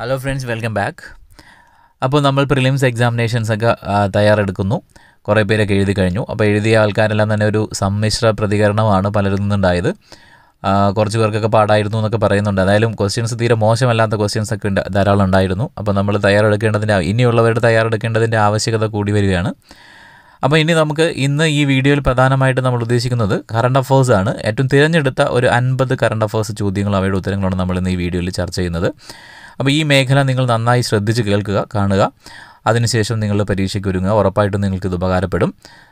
hello friends welcome back അപ്പോൾ നമ്മൾ prelims examinations ഒക്കെ തയ്യാറെടുക്കുന്നു കുറേ പേരൊക്കെ എഴുതി കഴിഞ്ഞു അപ്പോൾ എഴുതിയ ആൾക്കാരെല്ലാം തന്നെ ഒരു സമ്മിശ്ര പ്രതികരണമാണ് പലരിൽ നിന്നുണ്ടായത് കുറച്ച് പേർക്കൊക്കെ പാടായിരുന്നു എന്നൊക്കെ പറയുന്നുണ്ട് ഏതായാലും ക്വസ്റ്റ്യൻസ് തീരെ മോശമല്ലാത്ത ക്വസ്റ്റ്യൻസ് ഒക്കെ ഉണ്ട് ധാരാളം ഉണ്ടായിരുന്നു അപ്പോൾ നമ്മൾ തയ്യാറെടുക്കേണ്ടതിൻ്റെ ഇനിയുള്ളവരുടെ തയ്യാറെടുക്കേണ്ടതിൻ്റെ ആവശ്യകത കൂടി വരികയാണ് അപ്പോൾ ഇനി നമുക്ക് ഇന്ന് ഈ വീഡിയോയിൽ പ്രധാനമായിട്ട് നമ്മൾ ഉദ്ദേശിക്കുന്നത് കറണ്ട് അഫേഴ്സ് ആണ് ഏറ്റവും തിരഞ്ഞെടുത്ത ഒരു അൻപത് കറണ്ട് അഫേഴ്സ് ചോദ്യങ്ങളും അവയുടെ ഉത്തരങ്ങളാണ് നമ്മൾ ഇന്ന് ഈ വീഡിയോയിൽ ചർച്ച ചെയ്യുന്നത് അപ്പോൾ ഈ മേഖല നിങ്ങൾ നന്നായി ശ്രദ്ധിച്ച് കേൾക്കുക കാണുക അതിനുശേഷം നിങ്ങൾ പരീക്ഷയ്ക്ക് ഒരുങ്ങുക ഉറപ്പായിട്ടും നിങ്ങൾക്ക് ഇത് ഉപകാരപ്പെടും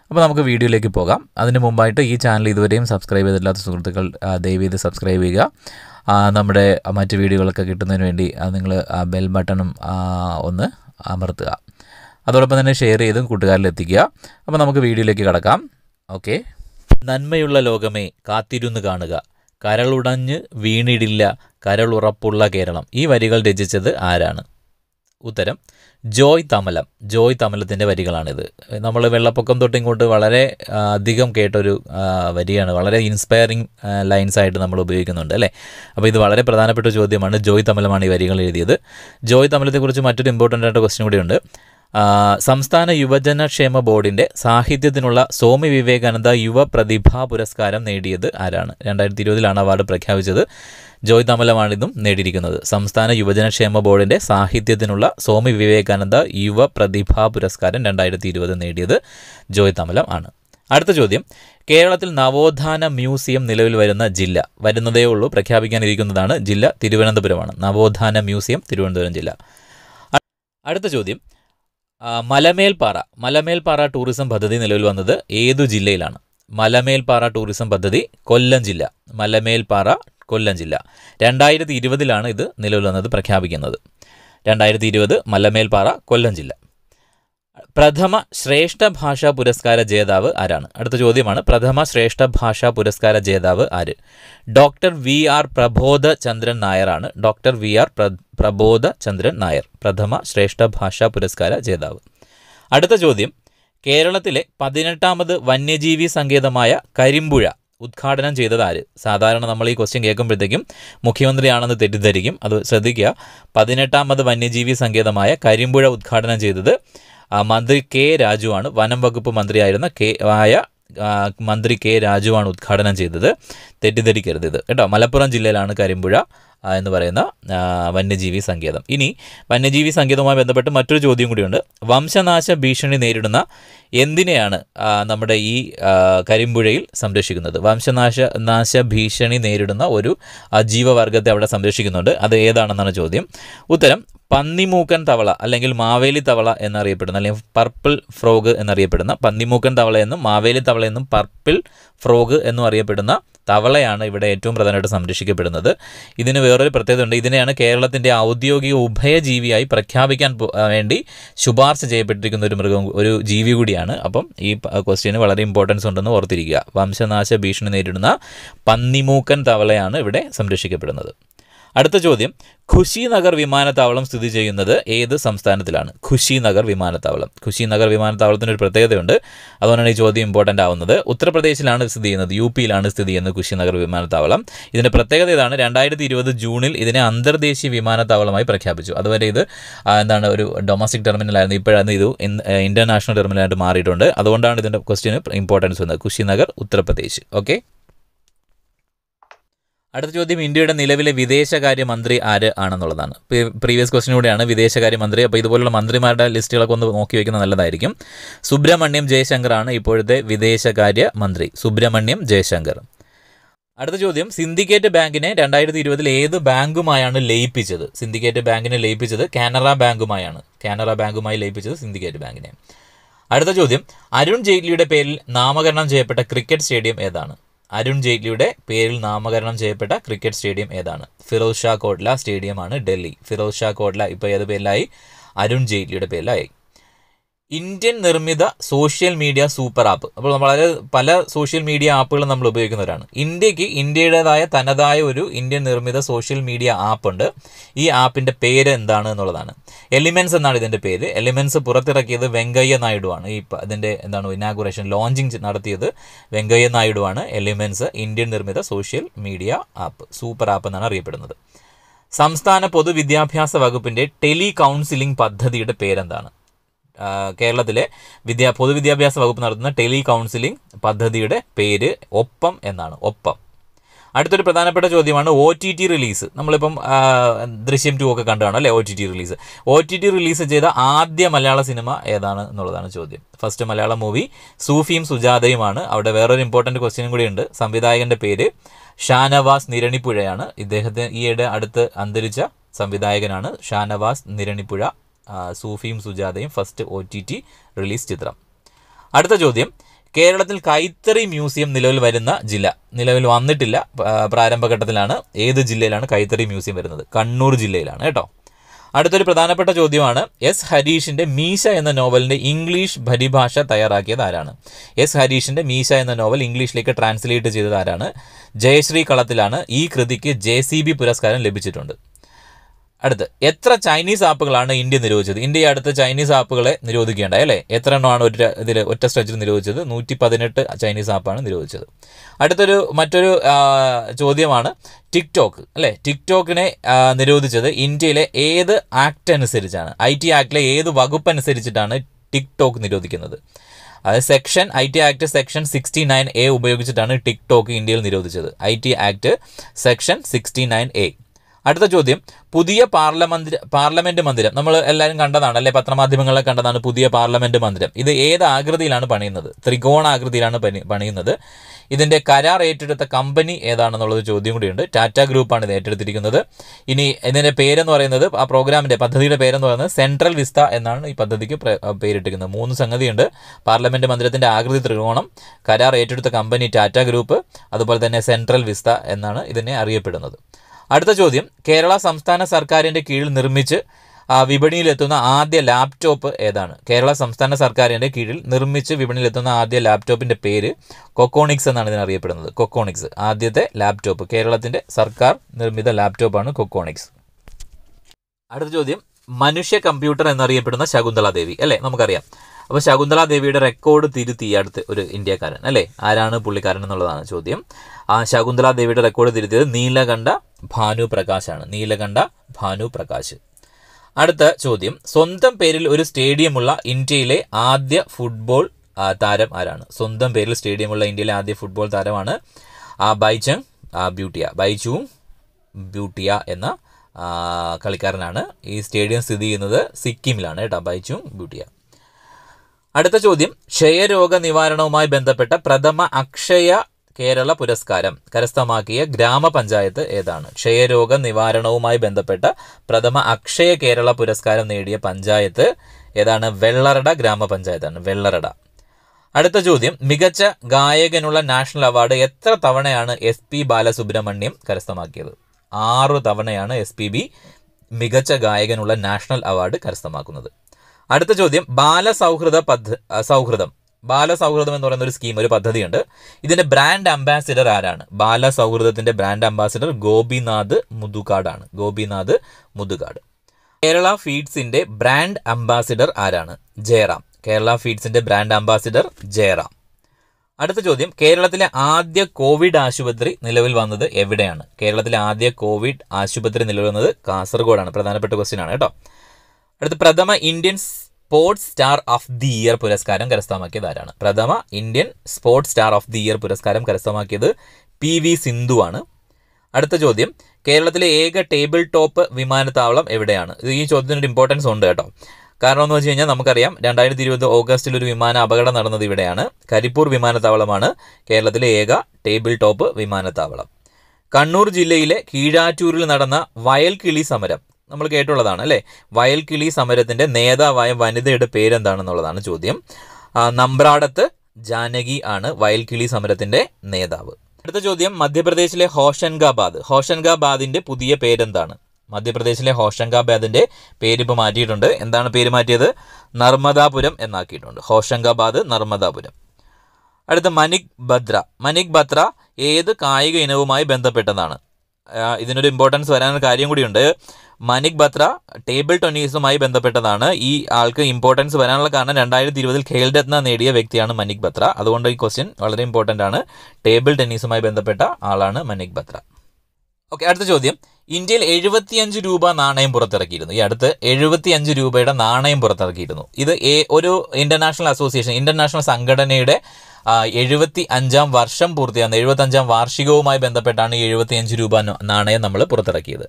അപ്പോൾ നമുക്ക് വീഡിയോയിലേക്ക് പോകാം അതിന് മുമ്പായിട്ട് ഈ ചാനൽ ഇതുവരെയും സബ്സ്ക്രൈബ് ചെയ്തില്ലാത്ത സുഹൃത്തുക്കൾ ദയവ് ചെയ്ത് സബ്സ്ക്രൈബ് ചെയ്യുക നമ്മുടെ മറ്റ് വീഡിയോകളൊക്കെ കിട്ടുന്നതിന് വേണ്ടി നിങ്ങൾ ബെൽ ബട്ടണും ഒന്ന് അമർത്തുക അതോടൊപ്പം തന്നെ ഷെയർ ചെയ്തും കൂട്ടുകാരിൽ എത്തിക്കുക അപ്പോൾ നമുക്ക് വീഡിയോയിലേക്ക് കടക്കാം ഓക്കെ നന്മയുള്ള ലോകമേ കാത്തിരുന്ന് കാണുക കരളുടഞ്ഞ് വീണിടില്ല കരളുറപ്പുള്ള കേരളം ഈ വരികൾ രചിച്ചത് ആരാണ് ഉത്തരം ജോയ് തമലം ജോയ് തമലത്തിൻ്റെ വരികളാണിത് നമ്മൾ വെള്ളപ്പൊക്കം തൊട്ടിങ്ങോട്ട് ഇങ്ങോട്ട് വളരെ അധികം കേട്ടൊരു വരിയാണ് വളരെ ഇൻസ്പയറിങ് ലൈൻസ് ആയിട്ട് നമ്മൾ ഉപയോഗിക്കുന്നുണ്ട് അല്ലേ അപ്പോൾ ഇത് വളരെ പ്രധാനപ്പെട്ട ചോദ്യമാണ് ജോയ് തമലമാണ് ഈ വരികൾ എഴുതിയത് ജോയ് തമലത്തെക്കുറിച്ച് മറ്റൊരു ഇമ്പോർട്ടൻ്റ് ആയിട്ട് ക്വസ്റ്റ്യൻ കൂടിയുണ്ട് സംസ്ഥാന യുവജന ക്ഷേമ ബോർഡിന്റെ സാഹിത്യത്തിനുള്ള സ്വാമി വിവേകാനന്ദ യുവ പ്രതിഭാ പുരസ്കാരം നേടിയത് ആരാണ് രണ്ടായിരത്തി ഇരുപതിലാണ് അവാർഡ് പ്രഖ്യാപിച്ചത് ജോയ് തമലമാണിതും നേടിയിരിക്കുന്നത് സംസ്ഥാന യുവജനക്ഷേമ ബോർഡിന്റെ സാഹിത്യത്തിനുള്ള സ്വാമി വിവേകാനന്ദ യുവ പ്രതിഭാ പുരസ്കാരം രണ്ടായിരത്തി ഇരുപത് നേടിയത് ജോയ് തമലം ആണ് അടുത്ത ചോദ്യം കേരളത്തിൽ നവോത്ഥാന മ്യൂസിയം നിലവിൽ വരുന്ന ജില്ല വരുന്നതേ ഉള്ളൂ പ്രഖ്യാപിക്കാനിരിക്കുന്നതാണ് ജില്ല തിരുവനന്തപുരമാണ് നവോത്ഥാന മ്യൂസിയം തിരുവനന്തപുരം ജില്ല അടുത്ത ചോദ്യം മലമേൽപ്പാറ മലമേൽപ്പാറ ടൂറിസം പദ്ധതി നിലവിൽ വന്നത് ഏതു ജില്ലയിലാണ് മലമേൽപ്പാറ ടൂറിസം പദ്ധതി കൊല്ലം ജില്ല മലമേൽപ്പാറ കൊല്ലം ജില്ല രണ്ടായിരത്തി ഇരുപതിലാണ് ഇത് നിലവിൽ വന്നത് പ്രഖ്യാപിക്കുന്നത് രണ്ടായിരത്തി ഇരുപത് മലമേൽപ്പാറ കൊല്ലം ജില്ല പ്രഥമ ശ്രേഷ്ഠ ഭാഷാ പുരസ്കാര ജേതാവ് ആരാണ് അടുത്ത ചോദ്യമാണ് പ്രഥമ ശ്രേഷ്ഠ ഭാഷാ പുരസ്കാര ജേതാവ് ആര് doctor V R Prabodha Chandran നായരാണ് doctor V R Prabodha Chandran Nair പ്രഥമ ശ്രേഷ്ഠ ഭാഷാ പുരസ്കാര ജേതാവ് അടുത്ത ചോദ്യം കേരളത്തിലെ പതിനെട്ടാമത് വന്യജീവി സങ്കേതമായ കരിമ്പുഴ ഉദ്ഘാടനം ചെയ്തത് ആര് സാധാരണ നമ്മൾ ഈ ക്വസ്റ്റ്യൻ കേൾക്കുമ്പോഴത്തേക്കും മുഖ്യമന്ത്രിയാണെന്ന് തെറ്റിദ്ധരിക്കും അത് ശ്രദ്ധിക്കുക പതിനെട്ടാമത് വന്യജീവി സങ്കേതമായ കരിമ്പുഴ ഉദ്ഘാടനം ചെയ്തത് മന്ത്രി കെ രാജുവാണ് വനം വകുപ്പ് മന്ത്രിയായിരുന്ന കെ ആയ മന്ത്രി കെ രാജുവാണ് ഉദ്ഘാടനം ചെയ്തത് തെറ്റിദ്ധരിക്കരുത് ഇത് കേട്ടോ മലപ്പുറം ജില്ലയിലാണ് കരിമ്പുഴ എന്ന് പറയുന്ന വന്യജീവി സങ്കേതം ഇനി വന്യജീവി സങ്കേതവുമായി ബന്ധപ്പെട്ട് മറ്റൊരു ചോദ്യം കൂടിയുണ്ട് വംശനാശ ഭീഷണി നേരിടുന്ന എന്തിനെയാണ് നമ്മുടെ ഈ കരിമ്പുഴയിൽ സംരക്ഷിക്കുന്നത് വംശനാശ നാശ ഭീഷണി നേരിടുന്ന ഒരു ജീവവർഗത്തെ അവിടെ സംരക്ഷിക്കുന്നുണ്ട് അത് ഏതാണെന്നാണ് ചോദ്യം ഉത്തരം പന്നിമൂക്കൻ തവള അല്ലെങ്കിൽ മാവേലി തവള എന്നറിയപ്പെടുന്ന അല്ലെങ്കിൽ പർപ്പിൾ ഫ്രോഗ് എന്നറിയപ്പെടുന്ന പന്നിമൂക്കൻ തവള എന്നും മാവേലി തവള എന്നും പർപ്പിൾ ഫ്രോഗ് എന്നും അറിയപ്പെടുന്ന തവളയാണ് ഇവിടെ ഏറ്റവും പ്രധാനമായിട്ട് സംരക്ഷിക്കപ്പെടുന്നത് ഇതിന് വേറൊരു പ്രത്യേകത ഉണ്ട് ഇതിനെയാണ് കേരളത്തിൻ്റെ ഔദ്യോഗിക ഉഭയജീവിയായി പ്രഖ്യാപിക്കാൻ വേണ്ടി ശുപാർശ ചെയ്യപ്പെട്ടിരിക്കുന്ന ഒരു മൃഗം ഒരു ജീവി കൂടിയാണ് അപ്പം ഈ ക്വസ്റ്റ്യന് വളരെ ഇമ്പോർട്ടൻസ് ഉണ്ടെന്ന് ഓർത്തിരിക്കുക വംശനാശ ഭീഷണി നേരിടുന്ന പന്നിമൂക്കൻ തവളയാണ് ഇവിടെ സംരക്ഷിക്കപ്പെടുന്നത് അടുത്ത ചോദ്യം ഖുശി നഗർ വിമാനത്താവളം സ്ഥിതി ചെയ്യുന്നത് ഏത് സംസ്ഥാനത്തിലാണ് ഖുശി നഗർ വിമാനത്താവളം ഖുശി നഗർ വിമാനത്താവളത്തിന് ഒരു പ്രത്യേകതയുണ്ട് അതുകൊണ്ടാണ് ഈ ചോദ്യം ഇമ്പോർട്ടൻ്റ് ആവുന്നത് ഉത്തർപ്രദേശിലാണ് സ്ഥിതി ചെയ്യുന്നത് യു പിയിലാണ് സ്ഥിതി ചെയ്യുന്നത് ഖുശി നഗർ വിമാനത്താവളം ഇതിൻ്റെ പ്രത്യേകത ഇതാണ് രണ്ടായിരത്തി ഇരുപത് ജൂണിൽ ഇതിനെ അന്തർദേശീയ വിമാനത്താവളമായി പ്രഖ്യാപിച്ചു അതുവരെ ഇത് എന്താണ് ഒരു ഡൊമസ്റ്റിക് ടെർമിനലായിരുന്നു ഇപ്പോഴാണ് ഇത് ഇൻ്റർനാഷണൽ ടെർമിനലായിട്ട് മാറിയിട്ടുണ്ട് അതുകൊണ്ടാണ് ഇതിൻ്റെ ക്വസ്റ്റ്യന് ഇമ്പോർട്ടൻസ് വന്നത് ഖുശി നഗർ ഉത്തർപ്രദേശ് ഓക്കെ അടുത്ത ചോദ്യം ഇന്ത്യയുടെ നിലവിലെ വിദേശകാര്യമന്ത്രി ആര് ആണെന്നുള്ളതാണ് പ്രീവിയസ് ക്വസ്റ്റിനൂടെയാണ് വിദേശകാര്യമന്ത്രി അപ്പോൾ ഇതുപോലുള്ള മന്ത്രിമാരുടെ ലിസ്റ്റുകളൊക്കെ ഒന്ന് നോക്കി വയ്ക്കുന്നത് നല്ലതായിരിക്കും സുബ്രഹ്മണ്യം ആണ് ഇപ്പോഴത്തെ വിദേശകാര്യ മന്ത്രി സുബ്രഹ്മണ്യം ജയശങ്കർ അടുത്ത ചോദ്യം സിൻഡിക്കേറ്റ് ബാങ്കിനെ രണ്ടായിരത്തി ഇരുപതിൽ ഏത് ബാങ്കുമായാണ് ലയിപ്പിച്ചത് സിൻഡിക്കേറ്റ് ബാങ്കിനെ ലയിപ്പിച്ചത് കാനറ ബാങ്കുമായാണ് കാനറ ബാങ്കുമായി ലയിപ്പിച്ചത് സിൻഡിക്കേറ്റ് ബാങ്കിനെ അടുത്ത ചോദ്യം അരുൺ ജെയ്റ്റ്ലിയുടെ പേരിൽ നാമകരണം ചെയ്യപ്പെട്ട ക്രിക്കറ്റ് സ്റ്റേഡിയം ഏതാണ് അരുൺ ജെയ്റ്റ്ലിയുടെ പേരിൽ നാമകരണം ചെയ്യപ്പെട്ട ക്രിക്കറ്റ് സ്റ്റേഡിയം ഏതാണ് ഫിറോസ് ഷാ കോട്ട്ല സ്റ്റേഡിയമാണ് ഡൽഹി ഫിറോസ് ഷാ കോട്ട്ല ഇപ്പോൾ ഏത് പേരിലായി അരുൺ ജെയ്റ്റ്ലിയുടെ പേരിലായി ഇന്ത്യൻ നിർമ്മിത സോഷ്യൽ മീഡിയ സൂപ്പർ ആപ്പ് അപ്പോൾ അതായത് പല സോഷ്യൽ മീഡിയ ആപ്പുകളും നമ്മൾ ഉപയോഗിക്കുന്നവരാണ് ഇന്ത്യക്ക് ഇന്ത്യയുടേതായ തനതായ ഒരു ഇന്ത്യൻ നിർമ്മിത സോഷ്യൽ മീഡിയ ആപ്പ് ഉണ്ട് ഈ ആപ്പിൻ്റെ പേര് എന്താണ് എന്നുള്ളതാണ് എലിമെൻസ് എന്നാണ് ഇതിൻ്റെ പേര് എലിമെൻസ് പുറത്തിറക്കിയത് വെങ്കയ്യ നായിഡു ആണ് ഈ അതിൻ്റെ എന്താണ് ഇനാഗുറേഷൻ ലോഞ്ചിങ് നടത്തിയത് വെങ്കയ്യ നായിഡു ആണ് എലിമെൻസ് ഇന്ത്യൻ നിർമ്മിത social media app super app എന്നാണ് അറിയപ്പെടുന്നത് സംസ്ഥാന പൊതുവിദ്യാഭ്യാസ വകുപ്പിൻ്റെ ടെലി കൗൺസിലിംഗ് പദ്ധതിയുടെ പേരെന്താണ് കേരളത്തിലെ വിദ്യാ പൊതുവിദ്യാഭ്യാസ വകുപ്പ് നടത്തുന്ന ടെലി കൗൺസിലിംഗ് പദ്ധതിയുടെ പേര് ഒപ്പം എന്നാണ് ഒപ്പം അടുത്തൊരു പ്രധാനപ്പെട്ട ചോദ്യമാണ് ഒ ടി ടി റിലീസ് നമ്മളിപ്പം ദൃശ്യം ടു ഒക്കെ കണ്ടതാണ് അല്ലേ O T T release O T T release ചെയ്ത ആദ്യ മലയാള സിനിമ ഏതാണ് എന്നുള്ളതാണ് ചോദ്യം ഫസ്റ്റ് മലയാള മൂവി സൂഫിയും സുജാതയുമാണ് അവിടെ വേറൊരു ഇമ്പോർട്ടൻറ്റ് ക്വസ്റ്റ്യനും കൂടി ഉണ്ട് സംവിധായകൻ്റെ പേര് ഷാനവാസ് നിരണിപ്പുഴയാണ് ഇദ്ദേഹത്തെ ഈയിടെ അടുത്ത് അന്തരിച്ച സംവിധായകനാണ് ഷാനവാസ് നിരണിപ്പുഴ സൂഫിയും സുജാതയും first O T T release ചിത്രം അടുത്ത ചോദ്യം കേരളത്തിൽ കൈത്തറി മ്യൂസിയം നിലവിൽ വരുന്ന ജില്ല നിലവിൽ വന്നിട്ടില്ല പ്രാരംഭഘട്ടത്തിലാണ് ഏത് ജില്ലയിലാണ് കൈത്തറി മ്യൂസിയം വരുന്നത് കണ്ണൂർ ജില്ലയിലാണ് കേട്ടോ അടുത്തൊരു പ്രധാനപ്പെട്ട ചോദ്യമാണ് എസ് ഹരീഷിൻ്റെ മീശ എന്ന നോവലിൻ്റെ ഇംഗ്ലീഷ് പരിഭാഷ തയ്യാറാക്കിയത് ആരാണ് എസ് ഹരീഷിൻ്റെ മീശ എന്ന നോവൽ ഇംഗ്ലീഷിലേക്ക് ട്രാൻസ്ലേറ്റ് ചെയ്തത് ആരാണ് ജയശ്രീ കളത്തിലാണ് ഈ കൃതിക്ക് ജെ പുരസ്കാരം ലഭിച്ചിട്ടുണ്ട് അടുത്ത് എത്ര ചൈനീസ് ആപ്പുകളാണ് ഇന്ത്യ നിരോധിച്ചത് ഇന്ത്യ അടുത്ത ചൈനീസ് ആപ്പുകളെ നിരോധിക്കേണ്ടായി അല്ലേ എത്ര എണ്ണമാണ് ഒരു ഇതിൽ ഒറ്റ സ്ട്രെച്ചിൽ നിരോധിച്ചത് നൂറ്റി പതിനെട്ട് ചൈനീസ് ആപ്പാണ് നിരോധിച്ചത് അടുത്തൊരു മറ്റൊരു ചോദ്യമാണ് ടിക്ടോക്ക് അല്ലേ ടിക്ടോക്കിനെ നിരോധിച്ചത് ഇന്ത്യയിലെ ഏത് ആക്ട് അനുസരിച്ചാണ് ഐ ടി ആക്ടിലെ ഏത് വകുപ്പ് അനുസരിച്ചിട്ടാണ് ടിക്ടോക്ക് നിരോധിക്കുന്നത് അത് section I T act section sixty nine A ഉപയോഗിച്ചിട്ടാണ് ടിക്ടോക്ക് ഇന്ത്യയിൽ നിരോധിച്ചത് I T act section sixty nine A അടുത്ത ചോദ്യം പുതിയ പാർലമെന്റ് പാർലമെന്റ് മന്ദിരം നമ്മൾ എല്ലാവരും കണ്ടതാണ് അല്ലെ പത്രമാധ്യമങ്ങളെ കണ്ടതാണ് പുതിയ പാർലമെന്റ് മന്ദിരം ഇത് ഏത് ആകൃതിയിലാണ് പണിയുന്നത് ത്രികോണാകൃതിയിലാണ് പണി പണിയുന്നത് ഇതിൻ്റെ കരാർ ഏറ്റെടുത്ത കമ്പനി ഏതാണെന്നുള്ളത് ചോദ്യം കൂടിയുണ്ട് ടാറ്റ ഗ്രൂപ്പാണ് ഇത് ഏറ്റെടുത്തിരിക്കുന്നത് ഇനി ഇതിൻ്റെ പേരെന്ന് പറയുന്നത് ആ പ്രോഗ്രാമിൻ്റെ പദ്ധതിയുടെ പേരെന്ന് പറയുന്നത് സെൻട്രൽ വിസ്ത എന്നാണ് ഈ പദ്ധതിക്ക് പേരിട്ടിരിക്കുന്നത് മൂന്ന് സംഗതിയുണ്ട് പാർലമെന്റ് മന്ദിരത്തിൻ്റെ ആകൃതി ത്രികോണം കരാർ ഏറ്റെടുത്ത കമ്പനി ടാറ്റ ഗ്രൂപ്പ് അതുപോലെ തന്നെ സെൻട്രൽ വിസ്ത എന്നാണ് ഇതിനെ അറിയപ്പെടുന്നത് അടുത്ത ചോദ്യം കേരള സംസ്ഥാന സർക്കാരിൻ്റെ കീഴിൽ നിർമ്മിച്ച് വിപണിയിലെത്തുന്ന ആദ്യ ലാപ്ടോപ്പ് ഏതാണ് കേരള സംസ്ഥാന സർക്കാരിൻ്റെ കീഴിൽ നിർമ്മിച്ച് വിപണിയിലെത്തുന്ന ആദ്യ ലാപ്ടോപ്പിൻ്റെ പേര് കൊക്കോണിക്സ് എന്നാണ് ഇതിനറിയപ്പെടുന്നത് കൊക്കോണിക്സ് ആദ്യത്തെ ലാപ്ടോപ്പ് കേരളത്തിൻ്റെ സർക്കാർ നിർമ്മിത ലാപ്ടോപ്പാണ് കൊക്കോണിക്സ് അടുത്ത ചോദ്യം മനുഷ്യ കമ്പ്യൂട്ടർ എന്നറിയപ്പെടുന്ന ശകുന്തള ദേവി അല്ലേ നമുക്കറിയാം അപ്പോൾ ശകുന്തള ദേവിയുടെ റെക്കോർഡ് തിരുത്തി അടുത്ത് ഒരു ഇന്ത്യക്കാരൻ അല്ലേ ആരാണ് പുള്ളിക്കാരൻ എന്നുള്ളതാണ് ചോദ്യം ആ ശകുന്തള ദേവിയുടെ റെക്കോർഡ് തിരുത്തിയത് നീലകണ്ഠ ഭാനു പ്രകാശാണ് നീലകണ്ഠ ഭാനു പ്രകാശ് അടുത്ത ചോദ്യം സ്വന്തം പേരിൽ ഒരു സ്റ്റേഡിയമുള്ള ഇന്ത്യയിലെ ആദ്യ ഫുട്ബോൾ താരം ആരാണ് സ്വന്തം പേരിൽ സ്റ്റേഡിയമുള്ള ഇന്ത്യയിലെ ആദ്യ ഫുട്ബോൾ താരമാണ് ആ ബൈചങ് ബ്യൂട്ടിയ ബൈചു ബ്യൂട്ടിയ എന്ന കളിക്കാരനാണ് ഈ സ്റ്റേഡിയം സ്ഥിതി ചെയ്യുന്നത് സിക്കിമിലാണ് കേട്ടോ ബൈചു ബ്യൂട്ടിയ അടുത്ത ചോദ്യം ക്ഷയരോഗ നിവാരണവുമായി ബന്ധപ്പെട്ട പ്രഥമ അക്ഷയ കേരള പുരസ്കാരം കരസ്ഥമാക്കിയ ഗ്രാമപഞ്ചായത്ത് ഏതാണ് ക്ഷയരോഗ നിവാരണവുമായി ബന്ധപ്പെട്ട പ്രഥമ അക്ഷയ കേരള പുരസ്കാരം നേടിയ പഞ്ചായത്ത് ഏതാണ് വെള്ളറട ഗ്രാമപഞ്ചായത്താണ് വെള്ളറട അടുത്ത ചോദ്യം മികച്ച ഗായകനുള്ള നാഷണൽ അവാർഡ് എത്ര തവണയാണ് എസ് പി ബാലസുബ്രഹ്മണ്യം കരസ്ഥമാക്കിയത് ആറു തവണയാണ് എസ് പി ബി മികച്ച ഗായകനുള്ള നാഷണൽ അവാർഡ് കരസ്ഥമാക്കുന്നത് അടുത്ത ചോദ്യം ബാലസൗഹൃദ പദ്ധ സൗഹൃദം ബാലസൗഹൃദം എന്ന് പറയുന്ന ഒരു സ്കീം ഒരു പദ്ധതിയുണ്ട് ഇതിൻ്റെ ബ്രാൻഡ് അംബാസിഡർ ആരാണ് ബാലസൗഹൃദത്തിൻ്റെ ബ്രാൻഡ് അംബാസിഡർ ഗോപിനാഥ് മുതുകാടാണ് ഗോപിനാഥ് മുതുകാട് കേരള ഫീഡ്സിൻ്റെ ബ്രാൻഡ് അംബാസിഡർ ആരാണ് ജയറാം കേരള ഫീഡ്സിൻ്റെ ബ്രാൻഡ് അംബാസിഡർ ജയറാം അടുത്ത ചോദ്യം കേരളത്തിലെ ആദ്യ കോവിഡ് ആശുപത്രി നിലവിൽ വന്നത് എവിടെയാണ് കേരളത്തിലെ ആദ്യ കോവിഡ് ആശുപത്രി നിലവിൽ വന്നത് കാസർഗോഡാണ് പ്രധാനപ്പെട്ട ക്വസ്റ്റ്യൻ ആണ് കേട്ടോ അടുത്ത പ്രഥമ Indian sports star of the year പുരസ്കാരം കരസ്ഥമാക്കിയത് ആരാണ് പ്രഥമ Indian sports star of the year പുരസ്കാരം കരസ്ഥമാക്കിയത് പി വി സിന്ധു ആണ് അടുത്ത ചോദ്യം കേരളത്തിലെ ഏക ടേബിൾ ടോപ്പ് വിമാനത്താവളം എവിടെയാണ് ഈ ചോദ്യത്തിനൊരു ഇമ്പോർട്ടൻസ് ഉണ്ട് കേട്ടോ കാരണം എന്ന് വെച്ച് കഴിഞ്ഞാൽ നമുക്കറിയാം രണ്ടായിരത്തി ഇരുപത് ഓഗസ്റ്റിൽ ഒരു വിമാന അപകടം നടന്നത് ഇവിടെയാണ് കരിപ്പൂർ വിമാനത്താവളമാണ് കേരളത്തിലെ ഏക ടേബിൾ ടോപ്പ് വിമാനത്താവളം കണ്ണൂർ ജില്ലയിലെ കീഴാറ്റൂരിൽ നടന്ന വയൽ കിളി സമരം നമ്മൾ കേട്ടുള്ളതാണ് അല്ലേ വയൽക്കിളി സമരത്തിൻ്റെ നേതാവായ വനിതയുടെ പേരെന്താണെന്നുള്ളതാണ് ചോദ്യം നമ്പ്രാടത്ത് ജാനകി ആണ് വയൽക്കിളി സമരത്തിൻ്റെ നേതാവ് അടുത്ത ചോദ്യം മധ്യപ്രദേശിലെ ഹോഷൻഗാബാദ് ഹോഷൻഗാബാദിൻ്റെ പുതിയ പേരെന്താണ് മധ്യപ്രദേശിലെ ഹോഷങ്കാബാദിൻ്റെ പേര് മാറ്റിയിട്ടുണ്ട് എന്താണ് പേര് മാറ്റിയത് നർമ്മദാപുരം എന്നാക്കിയിട്ടുണ്ട് ഹോഷങ്കാബാദ് നർമ്മദാപുരം അടുത്ത മനിക് ബദ്ര മനിക് ബത്ര ഏത് കായിക ഇനവുമായി ബന്ധപ്പെട്ടതാണ് ഇതിനൊരു ഇമ്പോർട്ടൻസ് വരാനൊരു കാര്യം കൂടിയുണ്ട് മനിക് ബത്ര ടേബിൾ ടെന്നീസുമായി ബന്ധപ്പെട്ടതാണ് ഈ ആൾക്ക് ഇമ്പോർട്ടൻസ് വരാനുള്ള കാരണം രണ്ടായിരത്തി ഇരുപതിൽ ഖേൽരത്ന നേടിയ വ്യക്തിയാണ് മനിക് ബത്ര അതുകൊണ്ട് ഈ ക്വസ്റ്റ്യൻ വളരെ ഇമ്പോർട്ടൻ്റ് ആണ് ടേബിൾ ടെന്നീസുമായി ബന്ധപ്പെട്ട ആളാണ് മനിക് ബത്ര ഓക്കെ അടുത്ത ചോദ്യം ഇന്ത്യയിൽ എഴുപത്തിയഞ്ച് രൂപ നാണയം പുറത്തിറക്കിയിരുന്നു ഈ അടുത്ത് എഴുപത്തിയഞ്ച് രൂപയുടെ നാണയം പുറത്തിറക്കിയിരുന്നു ഇത് ഒരു ഇന്റർനാഷണൽ അസോസിയേഷൻ ഇന്റർനാഷണൽ സംഘടനയുടെ എഴുപത്തി അഞ്ചാം വർഷം പൂർത്തിയാകുന്ന അഞ്ചാം വാർഷികവുമായി ബന്ധപ്പെട്ടാണ് ഈ അഞ്ച് രൂപ നാണയം നമ്മൾ പുറത്തിറക്കിയത്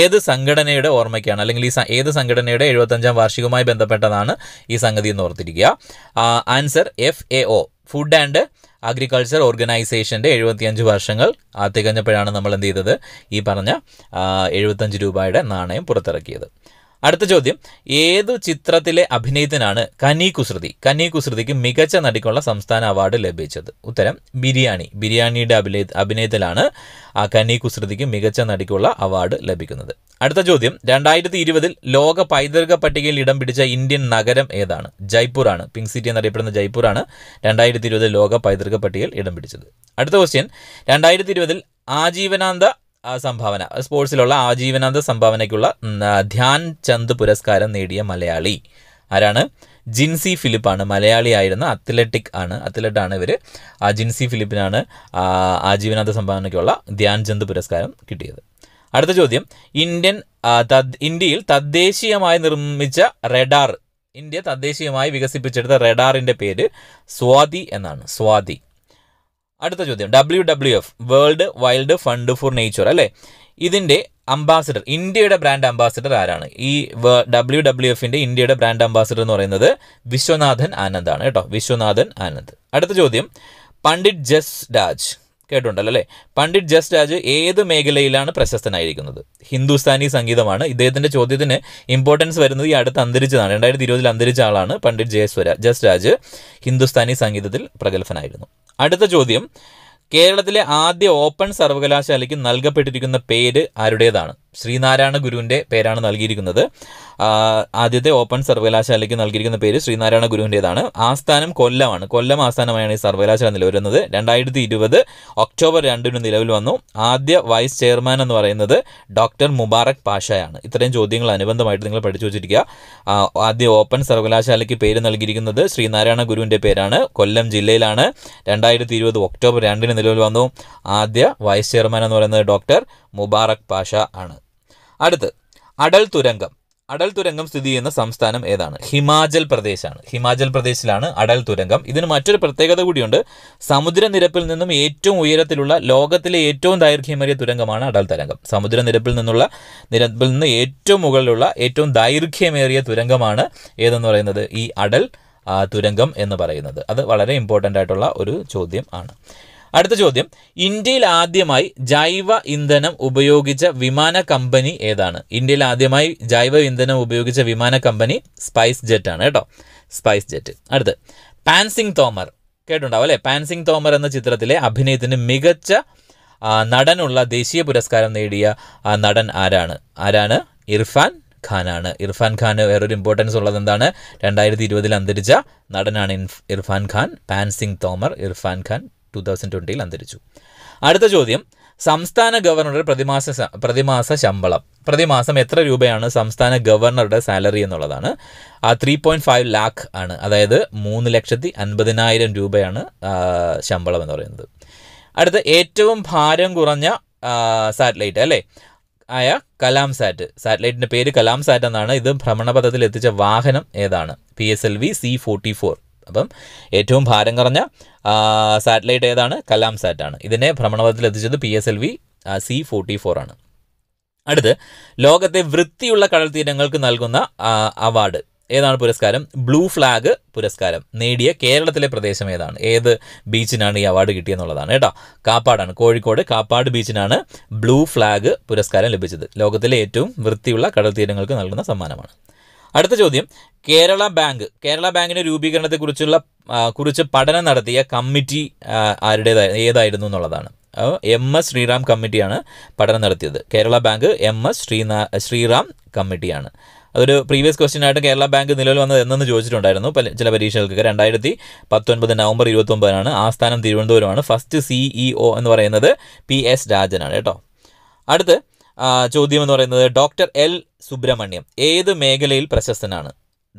ഏത് സംഘടനയുടെ ഓർമ്മയ്ക്കാണ് അല്ലെങ്കിൽ ഈ ഏത് സംഘടനയുടെ എഴുപത്തഞ്ചാം വാർഷികവുമായി ബന്ധപ്പെട്ടതാണ് ഈ സംഗതി എന്ന് ഓർത്തിരിക്കുക answer F A O food and agriculture ഓർഗനൈസേഷൻ്റെ എഴുപത്തിയഞ്ച് വർഷങ്ങൾ തികഞ്ഞപ്പോഴാണ് നമ്മൾ എന്ത് ചെയ്തത് ഈ പറഞ്ഞ എഴുപത്തഞ്ച് രൂപയുടെ നാണയം പുറത്തിറക്കിയത് അടുത്ത ചോദ്യം ഏതു ചിത്രത്തിലെ അഭിനയത്തിനാണ് കനി കുസൃതി കനി കുസൃതിക്ക് മികച്ച നടിക്കുള്ള സംസ്ഥാന അവാർഡ് ലഭിച്ചത് ഉത്തരം ബിരിയാണി ബിരിയാണിയുടെ അഭിനയ അഭിനയത്തിലാണ് ആ കനി കുസൃതിക്ക് മികച്ച നടിക്കുള്ള അവാർഡ് ലഭിക്കുന്നത് അടുത്ത ചോദ്യം രണ്ടായിരത്തി ഇരുപതിൽ ലോക പൈതൃക പട്ടികയിൽ ഇടം പിടിച്ച ഇന്ത്യൻ നഗരം ഏതാണ് ആണ് പിങ്ക് സിറ്റി എന്നറിയപ്പെടുന്ന ജയ്പൂരാണ് രണ്ടായിരത്തി ഇരുപതിൽ ലോക പൈതൃക പട്ടികയിൽ ഇടം പിടിച്ചത് അടുത്ത ക്വസ്റ്റ്യൻ രണ്ടായിരത്തി ഇരുപതിൽ ആജീവനാന്ത സംഭാവന സ്പോർട്സിലുള്ള ആജീവനാന്ത സംഭാവനയ്ക്കുള്ള ധ്യാൻ ചന്ദ് പുരസ്കാരം നേടിയ മലയാളി ആരാണ് ജിൻസി ഫിലിപ്പാണ് മലയാളിയായിരുന്ന അത്ലറ്റിക് ആണ് അത്ലറ്റാണ് ഇവർ ആ ജിൻസി ഫിലിപ്പിനാണ് ആജീവനാന്ത സംഭാവനയ്ക്കുള്ള ധ്യാൻ ചന്ദ് പുരസ്കാരം കിട്ടിയത് അടുത്ത ചോദ്യം ഇന്ത്യൻ ഇന്ത്യയിൽ തദ്ദേശീയമായി നിർമ്മിച്ച റെഡാർ ഇന്ത്യ തദ്ദേശീയമായി വികസിപ്പിച്ചെടുത്ത റെഡാറിൻ്റെ പേര് സ്വാതി എന്നാണ് സ്വാതി അടുത്ത ചോദ്യം W W F world wildlife fund for nature അല്ലേ ഇതിൻ്റെ അംബാസിഡർ ഇന്ത്യയുടെ ബ്രാൻഡ് അംബാസിഡർ ആരാണ് ഈ ഡബ്ല്യു ഡബ്ല്യു എഫിൻ്റെ ഇന്ത്യയുടെ ബ്രാൻഡ് അംബാസിഡർ എന്ന് പറയുന്നത് വിശ്വനാഥൻ ആനന്ദ് ആണ് കേട്ടോ വിശ്വനാഥൻ ആനന്ദ് അടുത്ത ചോദ്യം പണ്ഡിറ്റ് ജസ് രാജ് കേട്ടുണ്ടല്ലോ അല്ലേ പണ്ഡിറ്റ് ജസ് രാജ് ഏത് മേഖലയിലാണ് പ്രശസ്തനായിരിക്കുന്നത് ഹിന്ദുസ്ഥാനി സംഗീതമാണ് ഇദ്ദേഹത്തിൻ്റെ ചോദ്യത്തിന് ഇമ്പോർട്ടൻസ് വരുന്നത് ഈ അടുത്ത് അന്തരിച്ചതാണ് രണ്ടായിരത്തി ഇരുപതിൽ അന്തരിച്ച ആളാണ് പണ്ഡിറ്റ് ജയസ്വര ജസ് രാജ് ഹിന്ദുസ്ഥാനി സംഗീതത്തിൽ പ്രഗത്ഭനായിരുന്നു അടുത്ത ചോദ്യം കേരളത്തിലെ ആദ്യ ഓപ്പൺ സർവകലാശാലയ്ക്ക് നൽകപ്പെട്ടിരിക്കുന്ന പേര് ആരുടേതാണ് ശ്രീനാരായണ ഗുരുവിൻ്റെ പേരാണ് നൽകിയിരിക്കുന്നത് ആദ്യത്തെ ഓപ്പൺ സർവകലാശാലയ്ക്ക് നൽകിയിരിക്കുന്ന പേര് ശ്രീനാരായണ ഗുരുവിൻ്റേതാണ് ആസ്ഥാനം കൊല്ലമാണ് കൊല്ലം ആസ്ഥാനമായാണ് ഈ സർവകലാശാല നിലവരുന്നത് രണ്ടായിരത്തി ഇരുപത് ഒക്ടോബർ രണ്ടിന് നിലവിൽ വന്നു ആദ്യ വൈസ് ചെയർമാൻ എന്ന് പറയുന്നത് ഡോക്ടർ മുബാറക് പാഷയാണ് ഇത്രയും ചോദ്യങ്ങൾ അനുബന്ധമായിട്ട് നിങ്ങൾ പഠിച്ചു വച്ചിരിക്കുക ആദ്യ ഓപ്പൺ സർവകലാശാലയ്ക്ക് പേര് നൽകിയിരിക്കുന്നത് ശ്രീനാരായണ ഗുരുവിൻ്റെ പേരാണ് കൊല്ലം ജില്ലയിലാണ് രണ്ടായിരത്തി ഇരുപത് ഒക്ടോബർ രണ്ടിന് നിലവിൽ വന്നു ആദ്യ വൈസ് ചെയർമാൻ എന്ന് പറയുന്നത് ഡോക്ടർ മുബാറക് പാഷ ആണ് അടുത്ത് അടൽ തുരങ്കം അടൽ തുരങ്കം സ്ഥിതി ചെയ്യുന്ന സംസ്ഥാനം ഏതാണ് ഹിമാചൽ പ്രദേശാണ് ഹിമാചൽ പ്രദേശിലാണ് അടൽ തുരങ്കം ഇതിന് മറ്റൊരു പ്രത്യേകത കൂടിയുണ്ട് സമുദ്രനിരപ്പിൽ നിന്നും ഏറ്റവും ഉയരത്തിലുള്ള ലോകത്തിലെ ഏറ്റവും ദൈർഘ്യമേറിയ തുരങ്കമാണ് അടൽ തുരങ്കം സമുദ്രനിരപ്പിൽ നിന്നുള്ള നിരപ്പിൽ നിന്ന് ഏറ്റവും മുകളിലുള്ള ഏറ്റവും ദൈർഘ്യമേറിയ തുരങ്കമാണ് ഏതെന്ന് പറയുന്നത് ഈ അടൽ തുരങ്കം എന്ന് പറയുന്നത് അത് വളരെ ഇമ്പോർട്ടൻ്റ് ആയിട്ടുള്ള ഒരു ചോദ്യം ആണ് അടുത്ത ചോദ്യം ഇന്ത്യയിൽ ആദ്യമായി ജൈവ ഇന്ധനം ഉപയോഗിച്ച വിമാന കമ്പനി ഏതാണ് ഇന്ത്യയിൽ ആദ്യമായി ജൈവ ഇന്ധനം ഉപയോഗിച്ച വിമാന കമ്പനി സ്പൈസ് ജെറ്റ് ആണ് കേട്ടോ സ്പൈസ് ജെറ്റ് അടുത്ത് പാൻസിംഗ് തോമർ കേട്ടുണ്ടാവും അല്ലേ പാൻസിംഗ് തോമർ എന്ന ചിത്രത്തിലെ അഭിനയത്തിന് മികച്ച നടനുള്ള ദേശീയ പുരസ്കാരം നേടിയ നടൻ ആരാണ് ആരാണ് ഇർഫാൻ ഖാനാണ് ഇർഫാൻ ഖാന് വേറൊരു ഇമ്പോർട്ടൻസ് ഉള്ളത് എന്താണ് രണ്ടായിരത്തി ഇരുപതിൽ അന്തരിച്ച നടനാണ് ഇർഫാൻ ഖാൻ പാൻസിംഗ് തോമർ ഇർഫാൻ ഖാൻ ടു തൗസൻഡ് ട്വൻറ്റിയിൽ അന്തരിച്ചു അടുത്ത ചോദ്യം സംസ്ഥാന ഗവർണറുടെ പ്രതിമാസ പ്രതിമാസ ശമ്പളം പ്രതിമാസം എത്ര രൂപയാണ് സംസ്ഥാന ഗവർണറുടെ സാലറി എന്നുള്ളതാണ് ആ ത്രീ പോയിൻറ്റ് ഫൈവ് ലാക്ക് ആണ് അതായത് മൂന്ന് ലക്ഷത്തി അൻപതിനായിരം രൂപയാണ് ശമ്പളം എന്ന് പറയുന്നത് അടുത്ത ഏറ്റവും ഭാരം കുറഞ്ഞ സാറ്റലൈറ്റ് അല്ലേ ആയ കലാം സാറ്റ് സാറ്റലൈറ്റിൻ്റെ പേര് കലാം സാറ്റ് എന്നാണ് ഇത് ഭ്രമണപഥത്തിൽ എത്തിച്ച വാഹനം ഏതാണ് P S L V C forty four അപ്പം ഏറ്റവും ഭാരം കുറഞ്ഞ സാറ്റലൈറ്റ് ഏതാണ് കലാം സാറ്റ് ആണ് ഇതിനെ ഭ്രമണപഥത്തിൽ എത്തിച്ചത് P S L V C forty four ആണ് അടുത്ത് ലോകത്തെ വൃത്തിയുള്ള കടൽ തീരങ്ങൾക്ക് നൽകുന്ന അവാർഡ് ഏതാണ് പുരസ്കാരം ബ്ലൂ ഫ്ലാഗ് പുരസ്കാരം നേടിയ കേരളത്തിലെ പ്രദേശം ഏതാണ് ഏത് ബീച്ചിനാണ് ഈ അവാർഡ് കിട്ടിയെന്നുള്ളതാണ് കേട്ടോ കാപ്പാടാണ് കോഴിക്കോട് കാപ്പാട് ബീച്ചിനാണ് ബ്ലൂ ഫ്ലാഗ് പുരസ്കാരം ലഭിച്ചത് ലോകത്തിലെ ഏറ്റവും വൃത്തിയുള്ള കടൽ തീരങ്ങൾക്ക് നൽകുന്ന സമ്മാനമാണ് അടുത്ത ചോദ്യം കേരള ബാങ്ക് കേരള ബാങ്കിൻ്റെ രൂപീകരണത്തെക്കുറിച്ചുള്ള കുറിച്ച് പഠനം നടത്തിയ കമ്മിറ്റി ആരുടേതായിരുന്നു ഏതായിരുന്നു എന്നുള്ളതാണ് എം എസ് ശ്രീറാം കമ്മിറ്റിയാണ് പഠനം നടത്തിയത് കേരള ബാങ്ക് എം എസ് ശ്രീനാ ശ്രീറാം കമ്മിറ്റിയാണ് അതൊരു പ്രീവിയസ് ക്വസ്റ്റ്യൻ ആയിട്ട് കേരള ബാങ്ക് നിലവിൽ വന്നത് എന്നു ചോദിച്ചിട്ടുണ്ടായിരുന്നു പല ചില പരീക്ഷകൾക്ക് രണ്ടായിരത്തി പത്തൊൻപത് നവംബർ ഇരുപത്തൊമ്പതിനാണ് ആസ്ഥാനം തിരുവനന്തപുരമാണ് ഫസ്റ്റ് സിഇഒ എന്ന് പറയുന്നത് പി എസ് രാജനാണ് കേട്ടോ അടുത്ത് ചോദ്യം എന്ന് പറയുന്നത് ഡോക്ടർ എൽ സുബ്രഹ്മണ്യം ഏത് മേഖലയിൽ പ്രശസ്തനാണ്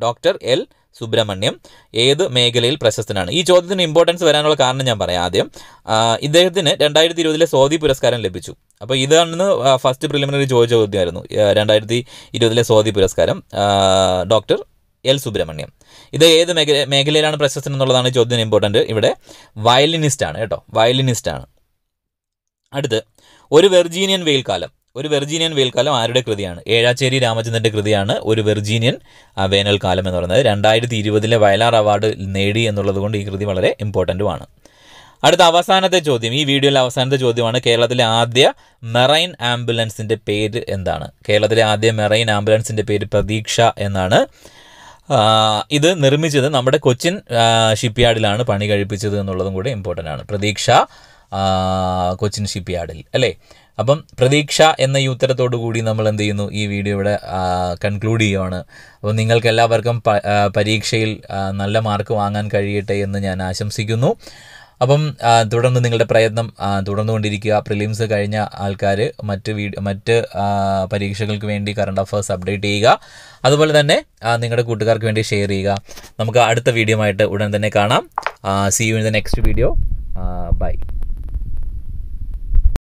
ഡോക്ടർ എൽ സുബ്രഹ്മണ്യം ഏത് മേഖലയിൽ പ്രശസ്തനാണ് ഈ ചോദ്യത്തിന് ഇമ്പോർട്ടൻസ് വരാനുള്ള കാരണം ഞാൻ പറയാം ആദ്യം ഇദ്ദേഹത്തിന് രണ്ടായിരത്തി ഇരുപതിലെ സ്വാതി പുരസ്കാരം ലഭിച്ചു അപ്പോൾ ഇതാണ് ഫസ്റ്റ് പ്രിലിമിനറി ചോദിച്ച ചോദ്യമായിരുന്നു രണ്ടായിരത്തി ഇരുപതിലെ സ്വാതി പുരസ്കാരം ഡോക്ടർ എൽ സുബ്രഹ്മണ്യം ഇത് ഏത് മേഖല മേഖലയിലാണ് പ്രശസ്തൻ എന്നുള്ളതാണ് ചോദ്യത്തിന് ഇമ്പോർട്ടൻറ്റ് ഇവിടെ വയലിനിസ്റ്റാണ് കേട്ടോ വയലിനിസ്റ്റാണ് അടുത്ത് ഒരു വെർജീനിയൻ വെയിൽ കാലം ഒരു വെർജീനിയൻ വേൽക്കാലം ആരുടെ കൃതിയാണ് ഏഴാച്ചേരി രാമചന്ദ്രൻ്റെ കൃതിയാണ് ഒരു വെർജീനിയൻ വേനൽക്കാലം എന്ന് പറയുന്നത് രണ്ടായിരത്തി ഇരുപതിലെ വയലാർ അവാർഡ് നേടി എന്നുള്ളത് കൊണ്ട് ഈ കൃതി വളരെ ഇമ്പോർട്ടൻറ്റുമാണ് അടുത്ത അവസാനത്തെ ചോദ്യം ഈ വീഡിയോയിലെ അവസാനത്തെ ചോദ്യമാണ് കേരളത്തിലെ ആദ്യ മെറൈൻ ആംബുലൻസിൻ്റെ പേര് എന്താണ് കേരളത്തിലെ ആദ്യ മെറൈൻ ആംബുലൻസിൻ്റെ പേര് പ്രതീക്ഷ എന്നാണ് ഇത് നിർമ്മിച്ചത് നമ്മുടെ കൊച്ചിൻ ഷിപ്പ്യാർഡിലാണ് പണി കഴിപ്പിച്ചത് എന്നുള്ളതും കൂടി ഇമ്പോർട്ടൻ്റ് ആണ് പ്രതീക്ഷ കൊച്ചിൻ ഷിപ്പ് യാർഡിൽ അല്ലേ അപ്പം പ്രതീക്ഷ എന്ന ഈ ഉത്തരത്തോടു കൂടി നമ്മൾ എന്ത് ചെയ്യുന്നു ഈ വീഡിയോ ഇവിടെ കൺക്ലൂഡ് ചെയ്യുവാണ് അപ്പോൾ നിങ്ങൾക്ക് എല്ലാവർക്കും പരീക്ഷയിൽ നല്ല മാർക്ക് വാങ്ങാൻ കഴിയട്ടെ എന്ന് ഞാൻ ആശംസിക്കുന്നു അപ്പം തുടർന്ന് നിങ്ങളുടെ പ്രയത്നം തുടർന്നുകൊണ്ടിരിക്കുക പ്രിലിംസ് കഴിഞ്ഞ ആൾക്കാർ മറ്റ് വീഡിയോ മറ്റ് പരീക്ഷകൾക്ക് വേണ്ടി കറണ്ട് അഫേഴ്സ് അപ്ഡേറ്റ് ചെയ്യുക അതുപോലെ തന്നെ നിങ്ങളുടെ കൂട്ടുകാർക്ക് വേണ്ടി ഷെയർ ചെയ്യുക നമുക്ക് അടുത്ത വീഡിയോ ആയിട്ട് ഉടൻ തന്നെ കാണാം see you in the next video by